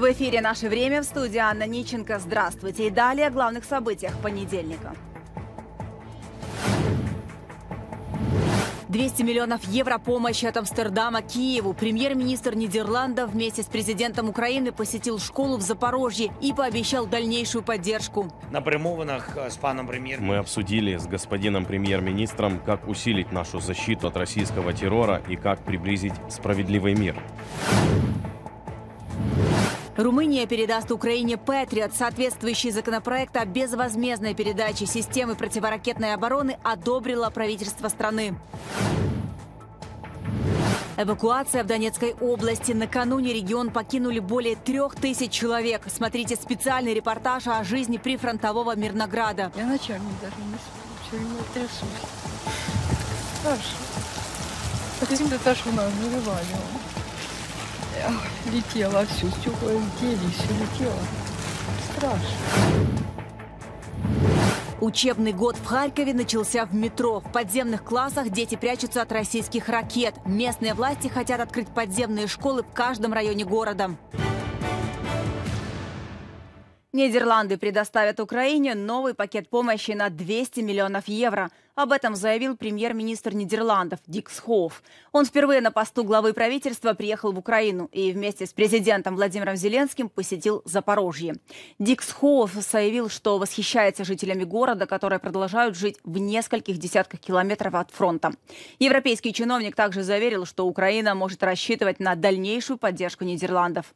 В эфире «Наше время» в студии Анна Ниченко. Здравствуйте. И далее о главных событиях понедельника. 200 миллионов евро помощи от Амстердама Киеву. Премьер-министр Нидерландов вместе с президентом Украины посетил школу в Запорожье и пообещал дальнейшую поддержку. На премованах э, с паном премьер Мы обсудили с господином премьер-министром, как усилить нашу защиту от российского террора и как приблизить справедливый мир. Румыния передаст Украине «Патриот». Соответствующий законопроект о безвозмездной передаче системы противоракетной обороны одобрило правительство страны. Эвакуация в Донецкой области. Накануне регион покинули более трех тысяч человек. Смотрите специальный репортаж о жизни прифронтового Мирнограда. Я начальник даже не сплю, меня трясу. Саша, так землю Сашу нам не вываливала летела, все стекла летели, все летело. Страшно. Учебный год в Харькове начался в метро. В подземных классах дети прячутся от российских ракет. Местные власти хотят открыть подземные школы в каждом районе города. Нидерланды предоставят Украине новый пакет помощи на 200 миллионов евро. Об этом заявил премьер-министр Нидерландов Дикс Хоуф. Он впервые на посту главы правительства приехал в Украину и вместе с президентом Владимиром Зеленским посетил Запорожье. Дикс Хоуф заявил, что восхищается жителями города, которые продолжают жить в нескольких десятках километров от фронта. Европейский чиновник также заверил, что Украина может рассчитывать на дальнейшую поддержку Нидерландов.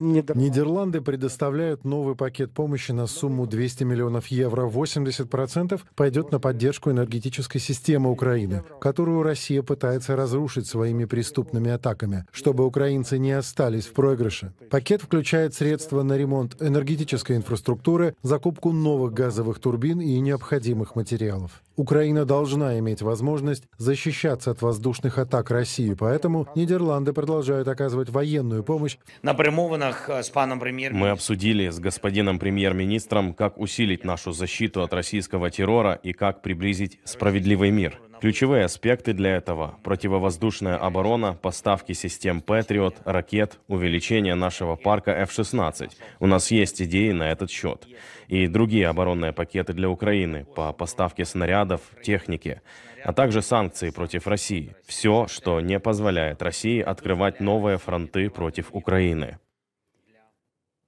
Нидерланды. Нидерланды предоставляют новый пакет помощи на сумму 200 миллионов евро. 80% пойдет на поддержку энергетической системы Украины, которую Россия пытается разрушить своими преступными атаками, чтобы украинцы не остались в проигрыше. Пакет включает средства на ремонт энергетической инфраструктуры, закупку новых газовых турбин и необходимых материалов. Украина должна иметь возможность защищаться от воздушных атак России, поэтому Нидерланды продолжают оказывать военную помощь. На премованных э, с паном премьер Мы обсудили с господином премьер-министром, как усилить нашу защиту от российского террора и как приблизить справедливый мир. Ключевые аспекты для этого – противовоздушная оборона, поставки систем Patriot, ракет, увеличение нашего парка F-16. У нас есть идеи на этот счет. И другие оборонные пакеты для Украины по поставке снарядов, техники, а также санкции против России. Все, что не позволяет России открывать новые фронты против Украины.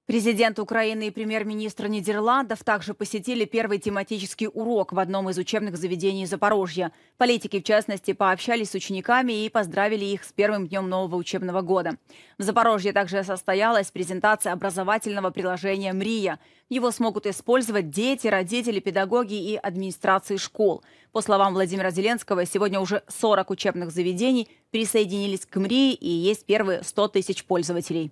Президент Украины и премьер-министр Нидерландов также посетили первый тематический урок в одном из учебных заведений Запорожья. Политики, в частности, пообщались с учениками и поздравили их с первым днем нового учебного года. В Запорожье также состоялась презентация образовательного приложения «Мрия». Его смогут использовать дети, родители, педагоги и администрации школ. По словам Владимира Зеленского, сегодня уже 40 учебных заведений присоединились к «Мрии» и есть первые 100 тысяч пользователей.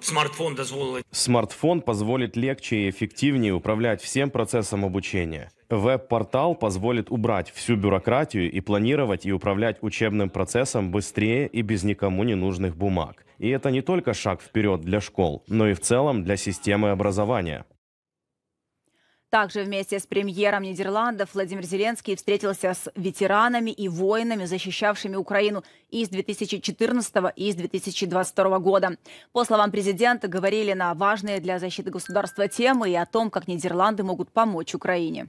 Смартфон дозволит. Смартфон позволит легче и эффективнее управлять всем процессом обучения. Веб-портал позволит убрать всю бюрократию и планировать и управлять учебным процессом быстрее и без никому ненужных бумаг. И это не только шаг вперед для школ, но и в целом для системы образования. Также вместе с премьером Нидерландов Владимир Зеленский встретился с ветеранами и воинами, защищавшими Украину и с 2014 и с 2022 года. По словам президента, говорили на важные для защиты государства темы и о том, как Нидерланды могут помочь Украине.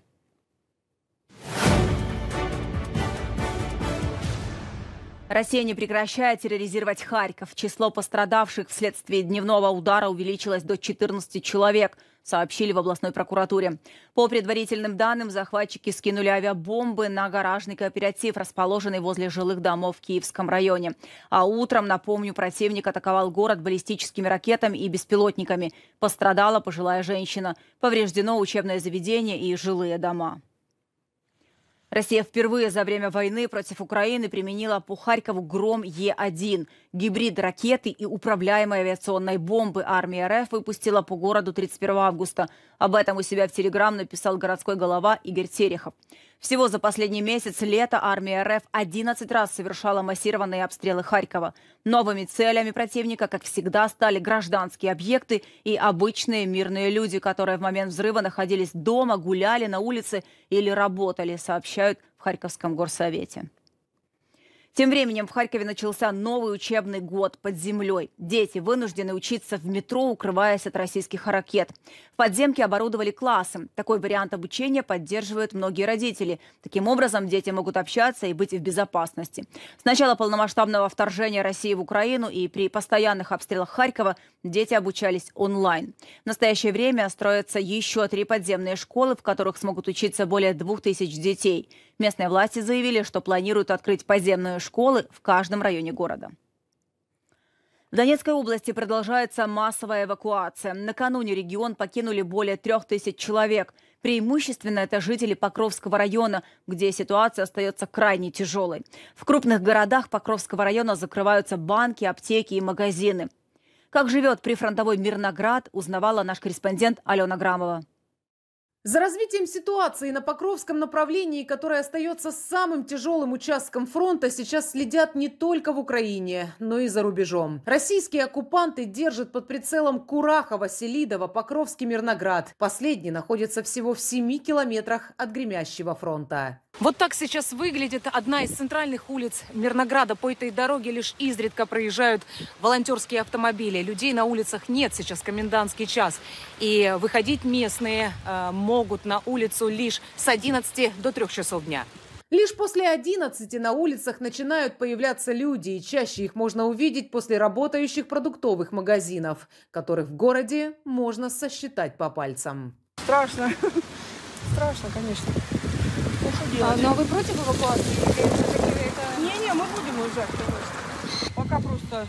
Россия не прекращает терроризировать Харьков. Число пострадавших вследствие дневного удара увеличилось до 14 человек, сообщили в областной прокуратуре. По предварительным данным, захватчики скинули авиабомбы на гаражный кооператив, расположенный возле жилых домов в Киевском районе. А утром, напомню, противник атаковал город баллистическими ракетами и беспилотниками. Пострадала пожилая женщина. Повреждено учебное заведение и жилые дома. Россия впервые за время войны против Украины применила по Харькову «Гром Е1». Гибрид ракеты и управляемой авиационной бомбы армия РФ выпустила по городу 31 августа. Об этом у себя в Телеграм написал городской голова Игорь Терехов. Всего за последний месяц лета армия РФ 11 раз совершала массированные обстрелы Харькова. Новыми целями противника, как всегда, стали гражданские объекты и обычные мирные люди, которые в момент взрыва находились дома, гуляли на улице или работали, сообщают в Харьковском горсовете. Тем временем в Харькове начался новый учебный год под землей. Дети вынуждены учиться в метро, укрываясь от российских ракет. В подземке оборудовали классы. Такой вариант обучения поддерживают многие родители. Таким образом, дети могут общаться и быть в безопасности. С начала полномасштабного вторжения России в Украину и при постоянных обстрелах Харькова дети обучались онлайн. В настоящее время строятся еще три подземные школы, в которых смогут учиться более двух тысяч детей. Местные власти заявили, что планируют открыть подземную школы в каждом районе города. В Донецкой области продолжается массовая эвакуация. Накануне регион покинули более трех тысяч человек. Преимущественно это жители Покровского района, где ситуация остается крайне тяжелой. В крупных городах Покровского района закрываются банки, аптеки и магазины. Как живет прифронтовой Мирноград, узнавала наш корреспондент Алена Грамова. За развитием ситуации на Покровском направлении, которое остается самым тяжелым участком фронта, сейчас следят не только в Украине, но и за рубежом. Российские оккупанты держат под прицелом Курахова, Селидова, Покровский Мирноград. Последний находится всего в 7 километрах от гремящего фронта. Вот так сейчас выглядит одна из центральных улиц Мирнограда. По этой дороге лишь изредка проезжают волонтерские автомобили. Людей на улицах нет сейчас комендантский час. И выходить местные могут э, могут на улицу лишь с 11 до 3 часов дня. Лишь после 11 на улицах начинают появляться люди, и чаще их можно увидеть после работающих продуктовых магазинов, которых в городе можно сосчитать по пальцам. Страшно. Страшно, конечно. А, ну, что А, но вы против эвакуации? Не-не, мы будем уезжать, конечно. Пока просто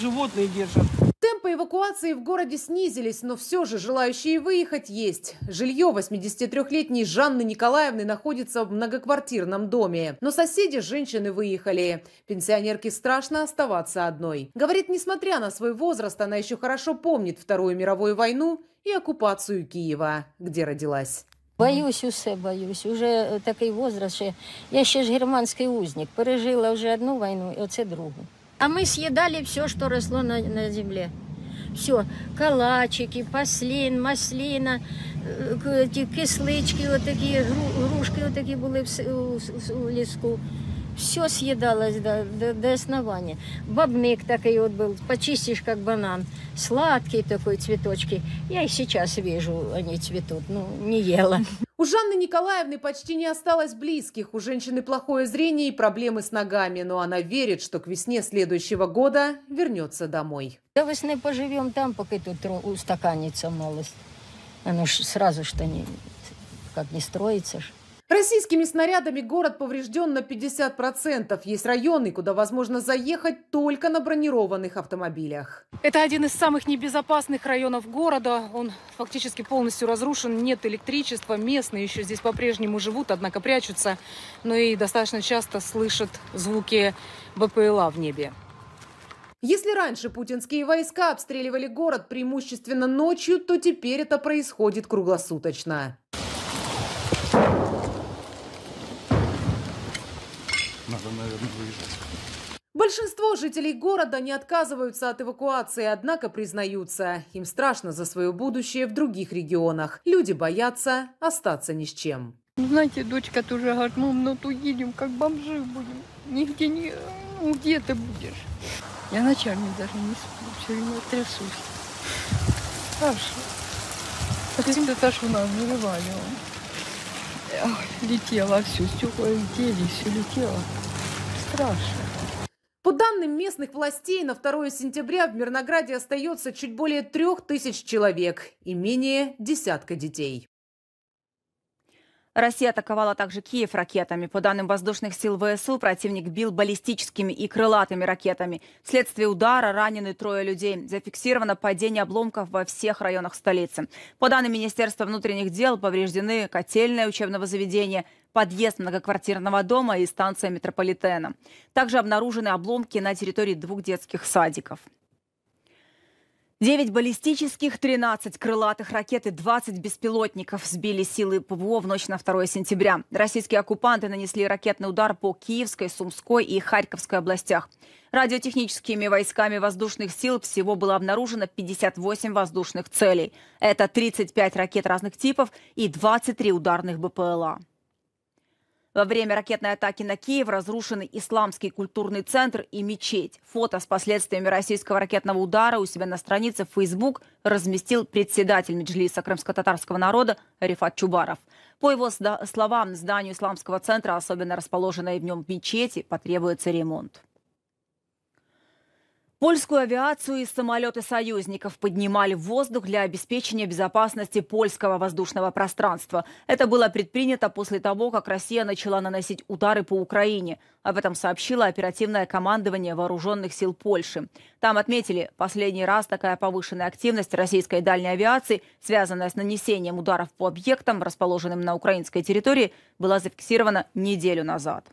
животные держат. Темпы эвакуации в городе снизились, но все же желающие выехать есть. Жилье 83-летней Жанны Николаевны находится в многоквартирном доме. Но соседи женщины выехали. Пенсионерке страшно оставаться одной. Говорит, несмотря на свой возраст, она еще хорошо помнит Вторую мировую войну и оккупацию Киева, где родилась. Боюсь, усе боюсь. Уже э, такой возраст. Ще. Я ще ж германський узник. Пережила уже одну війну і оце другую. А мы съедали все, что росло на, на землі все, калачики, паслин, маслина, э, эти кислички, вот отакі, грушки отакі були в леску. Все съедалось до, до, до основания. Бабник такой вот был, почистишь как банан. Сладкие такой цветочки. Я и сейчас вижу, они цветут, ну, не ела. У Жанны Николаевны почти не осталось близких, у женщины плохое зрение и проблемы с ногами, но она верит, что к весне следующего года вернется домой. До весны поживем там, пока тут устаканится малость. Оно ж сразу что не, как не строится. Ж. Российскими снарядами город поврежден на 50%. Есть районы, куда возможно заехать только на бронированных автомобилях. Это один из самых небезопасных районов города. Он фактически полностью разрушен. Нет электричества. Местные еще здесь по-прежнему живут, однако прячутся. Но и достаточно часто слышат звуки БПЛА в небе. Если раньше путинские войска обстреливали город преимущественно ночью, то теперь это происходит круглосуточно. Надо, наверное, выезжать. Большинство жителей города не отказываются от эвакуации, однако признаются, им страшно за свое будущее в других регионах. Люди боятся остаться ни с чем. Ну, знаете, дочка тоже говорит, мам, ну то едем, как бомжи будем. Нигде не... Ну, где ты будешь? Я ночами даже не сплю, все время трясусь. Саша, хотим ты у нас завивали летело все, стекла летели, все летело. Страшно. По данным местных властей, на 2 сентября в Мирнограде остается чуть более трех тысяч человек и менее десятка детей. Россия атаковала также Киев ракетами. По данным воздушных сил ВСУ, противник бил баллистическими и крылатыми ракетами. Вследствие удара ранены трое людей. Зафиксировано падение обломков во всех районах столицы. По данным Министерства внутренних дел, повреждены котельное учебного заведения, подъезд многоквартирного дома и станция метрополитена. Также обнаружены обломки на территории двух детских садиков. Девять баллистических, 13 крылатых ракет и 20 беспилотников сбили силы ПВО в ночь на 2 сентября. Российские оккупанты нанесли ракетный удар по Киевской, Сумской и Харьковской областях. Радиотехническими войсками воздушных сил всего было обнаружено 58 воздушных целей. Это 35 ракет разных типов и 23 ударных БПЛА. Во время ракетной атаки на Киев разрушены исламский культурный центр и мечеть. Фото с последствиями российского ракетного удара у себя на странице в Facebook разместил председатель Меджлиса крымско-татарского народа Рифат Чубаров. По его словам, зданию исламского центра, особенно расположенной в нем мечети, потребуется ремонт. Польскую авиацию и самолеты союзников поднимали в воздух для обеспечения безопасности польского воздушного пространства. Это было предпринято после того, как Россия начала наносить удары по Украине. Об этом сообщило оперативное командование вооруженных сил Польши. Там отметили, последний раз такая повышенная активность российской дальней авиации, связанная с нанесением ударов по объектам, расположенным на украинской территории, была зафиксирована неделю назад.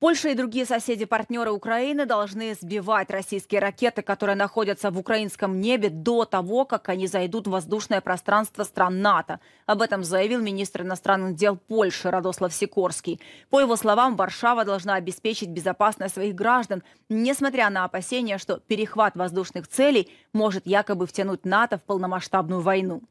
Польша и другие соседи-партнеры Украины должны сбивать российские ракеты, которые находятся в украинском небе до того, как они зайдут в воздушное пространство стран НАТО. Об этом заявил министр иностранных дел Польши Радослав Сикорский. По его словам, Варшава должна обеспечить безопасность своих граждан, несмотря на опасения, что перехват воздушных целей может якобы втянуть НАТО в полномасштабную войну.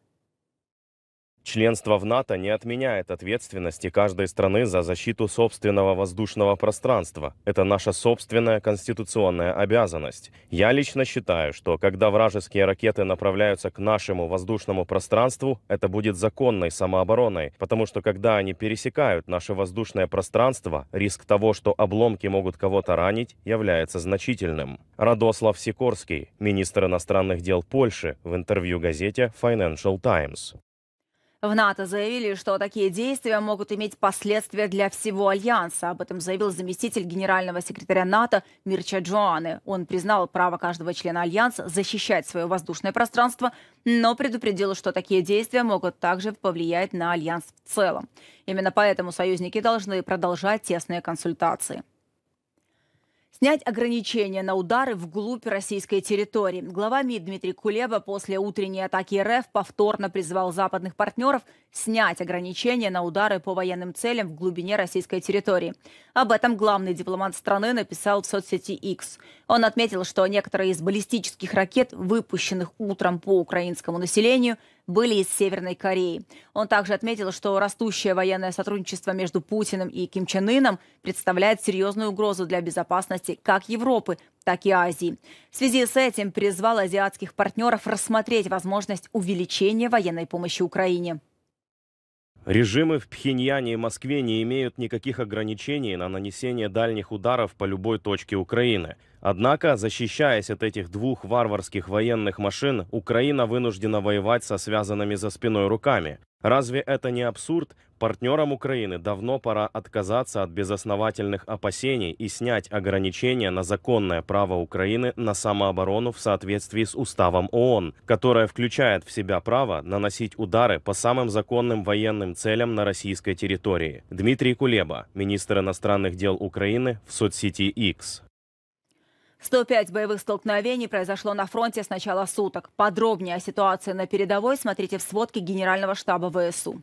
Членство в НАТО не отменяет ответственности каждой страны за защиту собственного воздушного пространства. Это наша собственная конституционная обязанность. Я лично считаю, что когда вражеские ракеты направляются к нашему воздушному пространству, это будет законной самообороной, потому что когда они пересекают наше воздушное пространство, риск того, что обломки могут кого-то ранить, является значительным. Радослав Сикорский, министр иностранных дел Польши, в интервью газете Financial Times. В НАТО заявили, что такие действия могут иметь последствия для всего Альянса. Об этом заявил заместитель генерального секретаря НАТО Мирча Джоаны. Он признал право каждого члена Альянса защищать свое воздушное пространство, но предупредил, что такие действия могут также повлиять на Альянс в целом. Именно поэтому союзники должны продолжать тесные консультации. Снять ограничения на удары вглубь российской территории. Глава МИД Дмитрий Кулеба после утренней атаки РФ повторно призвал западных партнеров снять ограничения на удары по военным целям в глубине российской территории. Об этом главный дипломат страны написал в соцсети X. Он отметил, что некоторые из баллистических ракет, выпущенных утром по украинскому населению, были из Северной Кореи. Он также отметил, что растущее военное сотрудничество между Путиным и Ким Чен Ыном представляет серьезную угрозу для безопасности как Европы, так и Азии. В связи с этим призвал азиатских партнеров рассмотреть возможность увеличения военной помощи Украине. Режимы в Пхеньяне и Москве не имеют никаких ограничений на нанесение дальних ударов по любой точке Украины. Однако, защищаясь от этих двух варварских военных машин, Украина вынуждена воевать со связанными за спиной руками. Разве это не абсурд? Партнерам Украины давно пора отказаться от безосновательных опасений и снять ограничения на законное право Украины на самооборону в соответствии с уставом ООН, которое включает в себя право наносить удары по самым законным военным целям на российской территории. Дмитрий Кулеба, министр иностранных дел Украины в соцсети X. 105 боевых столкновений произошло на фронте с начала суток. Подробнее о ситуации на передовой смотрите в сводке Генерального штаба ВСУ.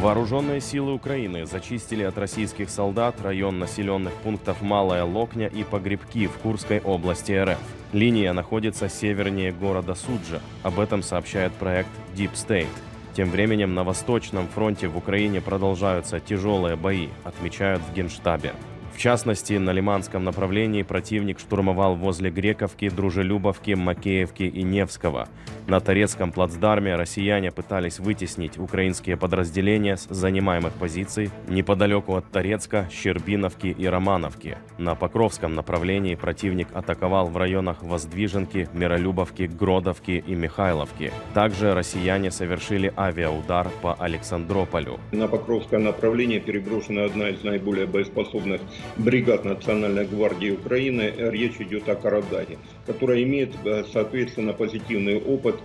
Вооруженные силы Украины зачистили от российских солдат район населенных пунктов Малая Локня и Погребки в Курской области РФ. Линия находится севернее города Суджа. Об этом сообщает проект Deep State. Тем временем на Восточном фронте в Украине продолжаются тяжелые бои, отмечают в Генштабе. В частности, на Лиманском направлении противник штурмовал возле Грековки, Дружелюбовки, Макеевки и Невского. На Торецком плацдарме россияне пытались вытеснить украинские подразделения с занимаемых позиций неподалеку от Торецка, Щербиновки и Романовки. На Покровском направлении противник атаковал в районах Воздвиженки, Миролюбовки, Гродовки и Михайловки. Также россияне совершили авиаудар по Александрополю. На Покровском направлении переброшена одна из наиболее боеспособных бригад Национальной гвардии Украины. Э, речь идет о Карадаре, которая имеет, э, соответственно, позитивный опыт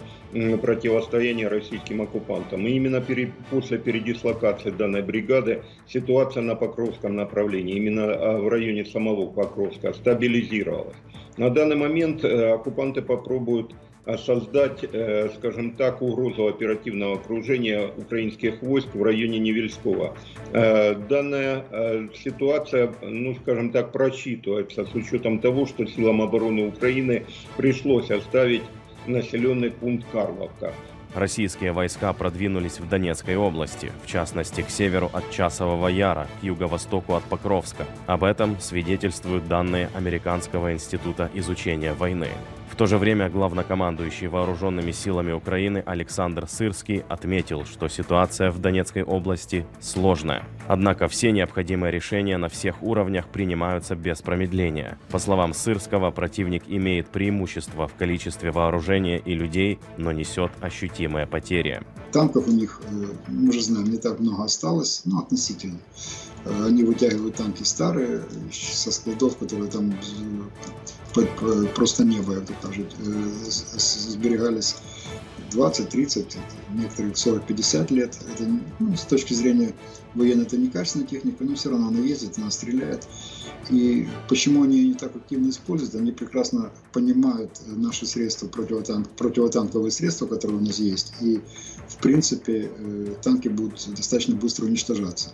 противостояния российским оккупантам. И именно пере, после передислокации данной бригады ситуация на Покровском направлении, именно э, в районе самого Покровска, стабилизировалась. На данный момент оккупанты попробуют а создать, э, скажем так, угрозу оперативного окружения украинских войск в районе Невельского. Э, данная э, ситуация, ну, скажем так, просчитывается с учетом того, что силам обороны Украины пришлось оставить населенный пункт Карловка. Российские войска продвинулись в Донецкой области, в частности к северу от Часового Яра, к юго-востоку от Покровска. Об этом свидетельствуют данные Американского института изучения войны то же время главнокомандующий вооруженными силами Украины Александр Сырский отметил, что ситуация в Донецкой области сложная. Однако все необходимые решения на всех уровнях принимаются без промедления. По словам Сырского, противник имеет преимущество в количестве вооружения и людей, но несет ощутимые потери. Танков у них, э, мы же знаем, не так много осталось, ну, относительно. Э, они вытягивают танки старые со складов, которые там э, просто небо, я так даже сберегались 20, 30, некоторые 40, 50 лет. Это, ну, с точки зрения военной, это некачественная техника, но все равно она ездит, она стреляет. И почему они не так активно используют, они прекрасно понимают наши средства, противотанк, противотанковые средства, которые у нас есть. И, в принципе, э, танки будут достаточно быстро уничтожаться.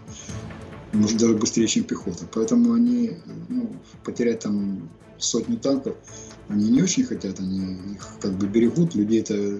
Может, даже быстрее, чем пехота. Поэтому они ну, потерять там сотню танков, они не очень хотят, они их как бы берегут, людей Это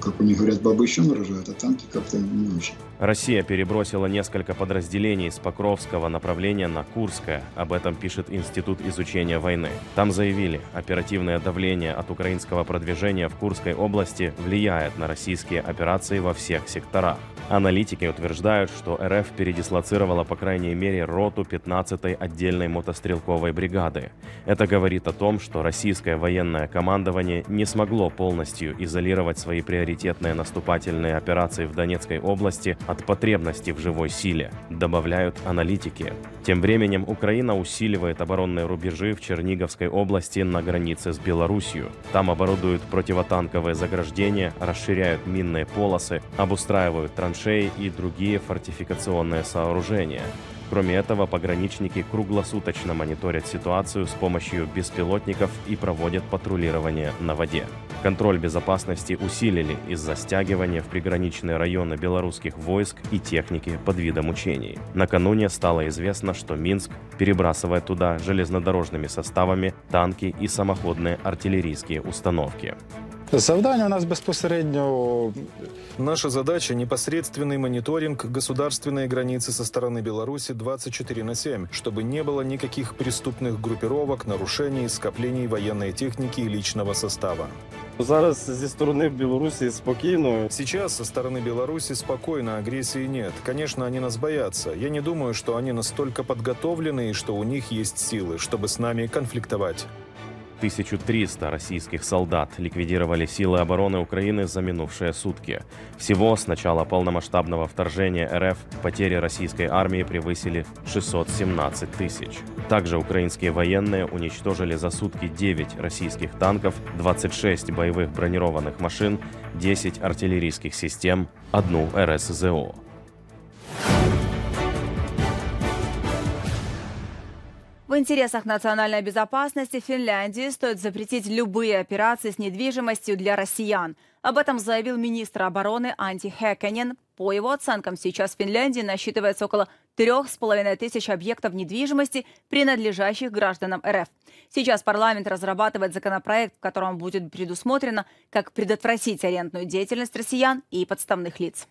как у них говорят, бабы еще нарожают, а танки как-то не очень. Россия перебросила несколько подразделений с Покровского направления на Курское. Об этом пишет Институт изучения войны. Там заявили, оперативное давление от украинского продвижения в Курской области влияет на российские операции во всех секторах. Аналитики утверждают, что РФ передислоцировала по крайней мере роту 15-й отдельной мотострелковой бригады. Это говорит о том, что российское военное командование не смогло полностью изолировать свои предприятия приоритетные наступательные операции в Донецкой области от потребности в живой силе, добавляют аналитики. Тем временем Украина усиливает оборонные рубежи в Черниговской области на границе с Белоруссией. Там оборудуют противотанковые заграждения, расширяют минные полосы, обустраивают траншеи и другие фортификационные сооружения. Кроме этого, пограничники круглосуточно мониторят ситуацию с помощью беспилотников и проводят патрулирование на воде. Контроль безопасности усилили из-за стягивания в приграничные районы белорусских войск и техники под видом учений. Накануне стало известно, что Минск перебрасывает туда железнодорожными составами танки и самоходные артиллерийские установки. Завдання у нас безпосередньо Наша задача – непосредственный мониторинг государственной границы со стороны Беларуси 24 на 7, чтобы не было никаких преступных группировок, нарушений, скоплений военной техники и личного состава. Зараз зі стороны Білорусі спокойно. Сейчас со стороны Беларуси спокойно, агрессии нет. Конечно, они нас боятся. Я не думаю, что они настолько подготовлены и что у них есть силы, чтобы с нами конфликтовать. 1300 российских солдат ликвидировали силы обороны Украины за минувшие сутки. Всего с начала полномасштабного вторжения РФ потери российской армии превысили 617 тысяч. Также украинские военные уничтожили за сутки 9 российских танков, 26 боевых бронированных машин, 10 артиллерийских систем, одну РСЗО. В интересах национальной безопасности Финляндии стоит запретить любые операции с недвижимостью для россиян. Об этом заявил министр обороны Анти Хекенен. По его оценкам, сейчас в Финляндии насчитывается около трех с половиной тысяч объектов недвижимости, принадлежащих гражданам РФ. Сейчас парламент разрабатывает законопроект, в котором будет предусмотрено, как предотвратить арендную деятельность россиян и подставных лиц.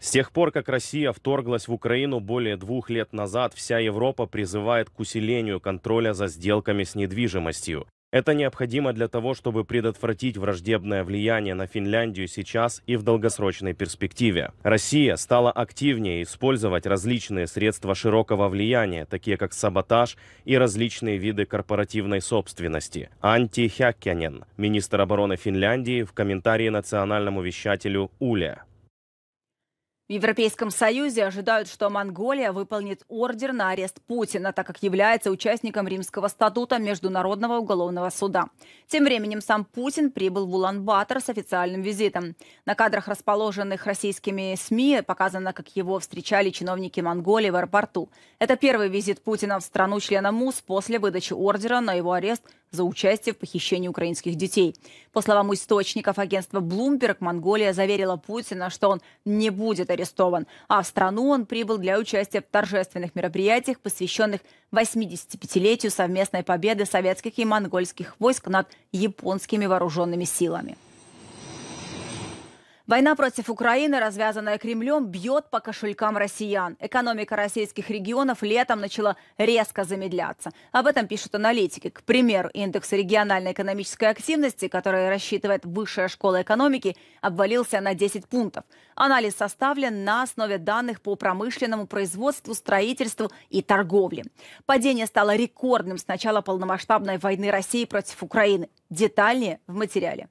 С тех пор, как Россия вторглась в Украину более двух лет назад, вся Европа призывает к усилению контроля за сделками с недвижимостью. Это необходимо для того, чтобы предотвратить враждебное влияние на Финляндию сейчас и в долгосрочной перспективе. Россия стала активнее использовать различные средства широкого влияния, такие как саботаж и различные виды корпоративной собственности. Анти Хяккянен, министр обороны Финляндии, в комментарии национальному вещателю Уле. В Европейском Союзе ожидают, что Монголия выполнит ордер на арест Путина, так как является участником Римского статута Международного уголовного суда. Тем временем сам Путин прибыл в Улан-Батор с официальным визитом. На кадрах, расположенных российскими СМИ, показано, как его встречали чиновники Монголии в аэропорту. Это первый визит Путина в страну члена МУС после выдачи ордера на его арест – за участие в похищении украинских детей. По словам источников агентства Bloomberg, Монголия заверила Путина, что он не будет арестован, а в страну он прибыл для участия в торжественных мероприятиях, посвященных 85-летию совместной победы советских и монгольских войск над японскими вооруженными силами. Война против Украины, развязанная Кремлем, бьет по кошелькам россиян. Экономика российских регионов летом начала резко замедляться. Об этом пишут аналитики. К примеру, индекс региональной экономической активности, который рассчитывает Высшая школа экономики, обвалился на 10 пунктов. Анализ составлен на основе данных по промышленному производству, строительству и торговле. Падение стало рекордным с начала полномасштабной войны России против Украины. Детальнее в материале.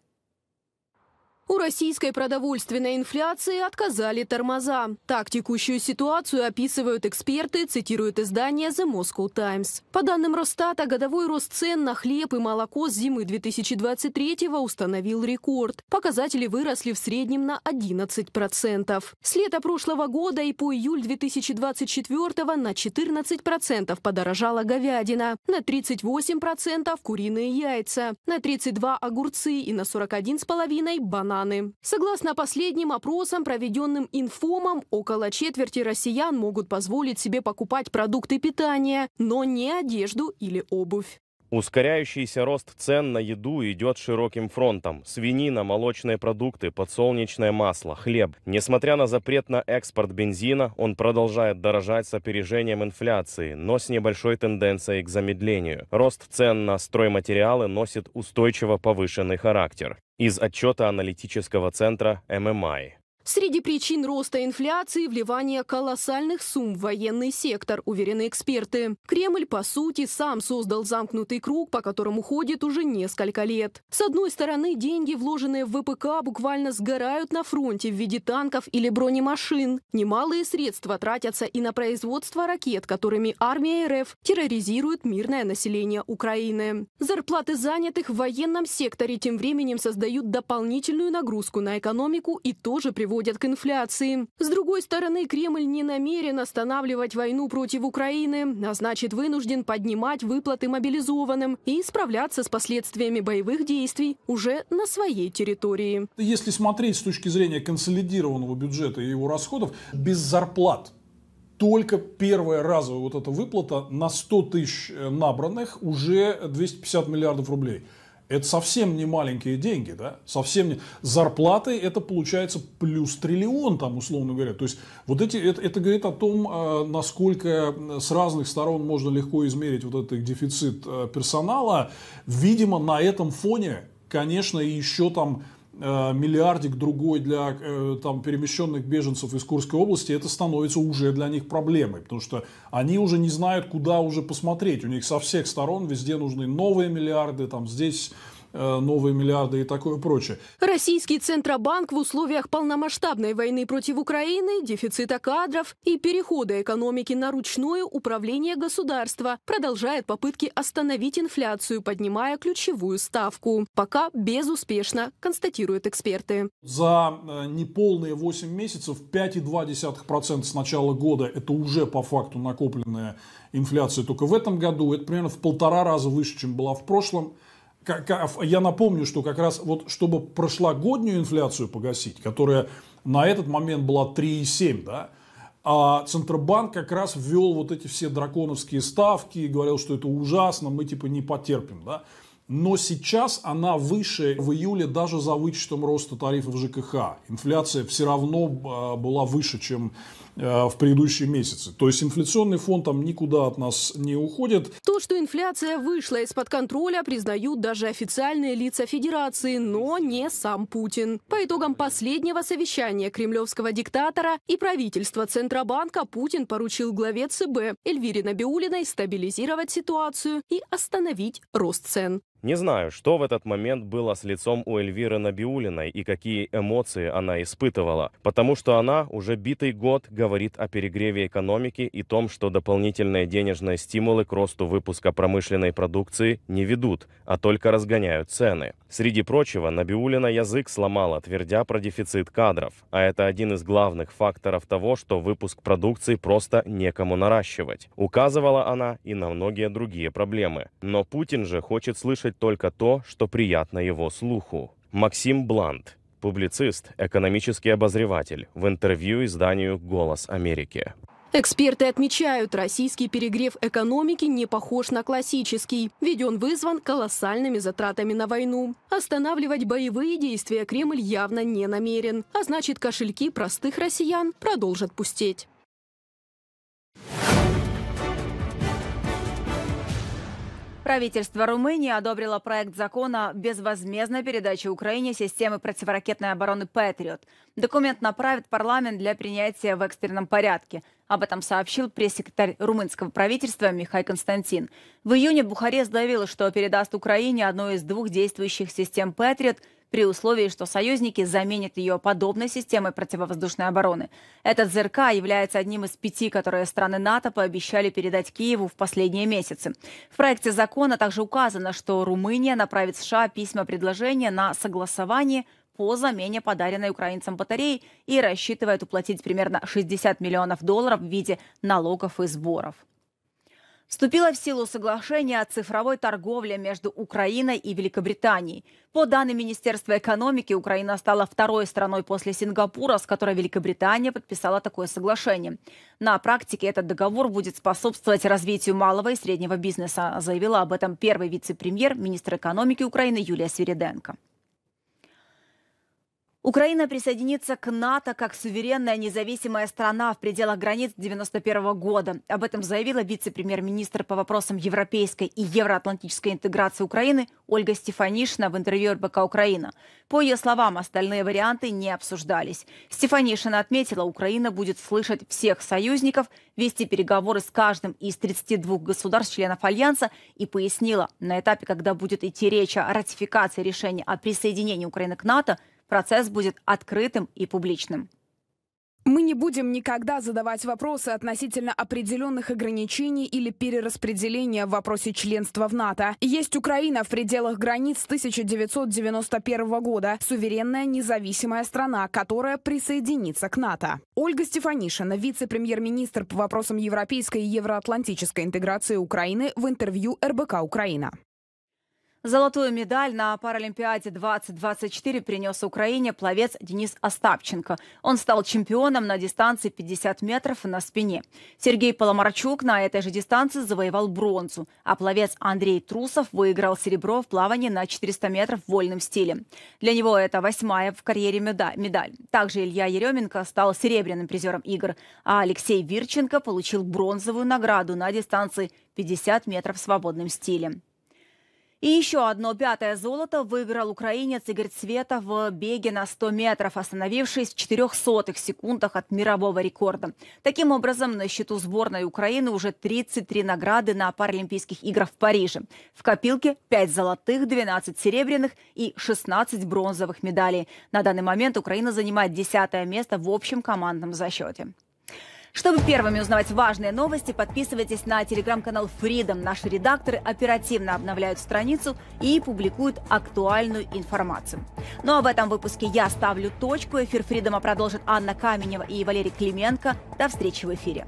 У российской продовольственной инфляции отказали тормоза. Так текущую ситуацию описывают эксперты, цитируют издание The Moscow Times. По данным Росстата, годовой рост цен на хлеб и молоко с зимы 2023-го установил рекорд. Показатели выросли в среднем на 11%. С лета прошлого года и по июль 2024-го на 14% подорожала говядина, на 38% куриные яйца, на 32% огурцы и на 41,5% банан страны. Согласно последним опросам, проведенным инфомом, около четверти россиян могут позволить себе покупать продукты питания, но не одежду или обувь. Ускоряющийся рост цен на еду идет широким фронтом. Свинина, молочные продукты, подсолнечное масло, хлеб. Несмотря на запрет на экспорт бензина, он продолжает дорожать с опережением инфляции, но с небольшой тенденцией к замедлению. Рост цен на стройматериалы носит устойчиво повышенный характер из отчета аналитического центра MMI. Среди причин роста инфляции – вливание колоссальных сумм в военный сектор, уверены эксперты. Кремль, по сути, сам создал замкнутый круг, по которому ходит уже несколько лет. С одной стороны, деньги, вложенные в ВПК, буквально сгорают на фронте в виде танков или бронемашин. Немалые средства тратятся и на производство ракет, которыми армия РФ терроризирует мирное население Украины. Зарплаты занятых в военном секторе тем временем создают дополнительную нагрузку на экономику и тоже приводят приводят к инфляции. С другой стороны, Кремль не намерен останавливать войну против Украины, а значит вынужден поднимать выплаты мобилизованным и справляться с последствиями боевых действий уже на своей территории. Если смотреть с точки зрения консолидированного бюджета и его расходов, без зарплат только первая разовая вот эта выплата на 100 тысяч набранных уже 250 миллиардов рублей. Это совсем не маленькие деньги, да? Совсем не... Зарплаты это получается плюс триллион там, условно говоря. То есть, вот эти, это, это говорит о том, э, насколько с разных сторон можно легко измерить вот этот дефицит э, персонала. Видимо, на этом фоне, конечно, еще там Э, миллиардик другой для э, там, перемещенных беженцев из Курской области, это становится уже для них проблемой, потому что они уже не знают, куда уже посмотреть. У них со всех сторон везде нужны новые миллиарды, там здесь Э, новые миллиарды и такое прочее. Российский Центробанк в условиях полномасштабной войны против Украины, дефицита кадров и перехода экономики на ручное управление государства продолжает попытки остановить инфляцию, поднимая ключевую ставку. Пока безуспешно, констатируют эксперты. За э, неполные 8 месяцев 5,2% с начала года – это уже по факту накопленная инфляция только в этом году. Это примерно в полтора раза выше, чем была в прошлом я напомню, что как раз вот чтобы прошлогоднюю инфляцию погасить, которая на этот момент была 3,7, да, а Центробанк как раз ввел вот эти все драконовские ставки, и говорил, что это ужасно, мы типа не потерпим, да. Но сейчас она выше в июле даже за вычетом роста тарифов ЖКХ. Инфляция все равно а, была выше, чем Э, в предыдущие месяцы. То есть инфляционный фон там никуда от нас не уходит. То, что инфляция вышла из-под контроля, признают даже официальные лица Федерации, но не сам Путин. По итогам последнего совещания кремлевского диктатора и правительства Центробанка Путин поручил главе ЦБ Эльвире Набиулиной стабилизировать ситуацию и остановить рост цен. Не знаю, что в этот момент было с лицом у Эльвиры Набиулиной и какие эмоции она испытывала, потому что она уже битый год говорит о перегреве экономики и том, что дополнительные денежные стимулы к росту выпуска промышленной продукции не ведут, а только разгоняют цены. Среди прочего, Набиулина язык сломала, твердя про дефицит кадров, а это один из главных факторов того, что выпуск продукции просто некому наращивать. Указывала она и на многие другие проблемы. Но Путин же хочет слышать слушать только то, что приятно его слуху. Максим Блант, публицист, экономический обозреватель, в интервью изданию «Голос Америки». Эксперты отмечают, российский перегрев экономики не похож на классический, ведь он вызван колоссальными затратами на войну. Останавливать боевые действия Кремль явно не намерен, а значит кошельки простых россиян продолжат пустеть. Правительство Румынии одобрило проект закона безвозмездной передачи Украине системы противоракетной обороны «Патриот». Документ направит парламент для принятия в экстренном порядке. Об этом сообщил пресс-секретарь румынского правительства Михай Константин. В июне Бухарест заявил, что передаст Украине одну из двух действующих систем «Патриот» при условии, что союзники заменят ее подобной системой противовоздушной обороны. Этот ЗРК является одним из пяти, которые страны НАТО пообещали передать Киеву в последние месяцы. В проекте закона также указано, что Румыния направит США письма-предложения на согласование по замене подаренной украинцам батареи и рассчитывает уплатить примерно 60 миллионов долларов в виде налогов и сборов вступило в силу соглашение о цифровой торговле между Украиной и Великобританией. По данным Министерства экономики, Украина стала второй страной после Сингапура, с которой Великобритания подписала такое соглашение. На практике этот договор будет способствовать развитию малого и среднего бизнеса, заявила об этом первый вице-премьер, министр экономики Украины Юлия Свириденко. Украина присоединится к НАТО как суверенная независимая страна в пределах границ 1991 года. Об этом заявила вице-премьер-министр по вопросам европейской и евроатлантической интеграции Украины Ольга Стефанишина в интервью РБК «Украина». По ее словам, остальные варианты не обсуждались. Стефанишина отметила, Украина будет слышать всех союзников, вести переговоры с каждым из 32 государств-членов Альянса и пояснила, на этапе, когда будет идти речь о ратификации решения о присоединении Украины к НАТО, процесс будет открытым и публичным. Мы не будем никогда задавать вопросы относительно определенных ограничений или перераспределения в вопросе членства в НАТО. Есть Украина в пределах границ 1991 года, суверенная независимая страна, которая присоединится к НАТО. Ольга Стефанишина, вице-премьер-министр по вопросам европейской и евроатлантической интеграции Украины в интервью РБК «Украина». Золотую медаль на Паралимпиаде 2024 принес Украине пловец Денис Остапченко. Он стал чемпионом на дистанции 50 метров на спине. Сергей Поломарчук на этой же дистанции завоевал бронзу, а пловец Андрей Трусов выиграл серебро в плавании на 400 метров вольным стилем. Для него это восьмая в карьере медаль. Также Илья Еременко стал серебряным призером игр, а Алексей Вирченко получил бронзовую награду на дистанции 50 метров свободным стилем. И еще одно пятое золото выиграл украинец Игорь Цветов в беге на 100 метров, остановившись в 400 секундах от мирового рекорда. Таким образом, на счету сборной Украины уже 33 награды на Паралимпийских играх в Париже. В копилке 5 золотых, 12 серебряных и 16 бронзовых медалей. На данный момент Украина занимает 10 место в общем командном засчете. Чтобы первыми узнавать важные новости, подписывайтесь на телеграм-канал Freedom. Наши редакторы оперативно обновляют страницу и публикуют актуальную информацию. Ну а в этом выпуске я ставлю точку. Эфир Freedom продолжит Анна Каменева и Валерий Клименко. До встречи в эфире.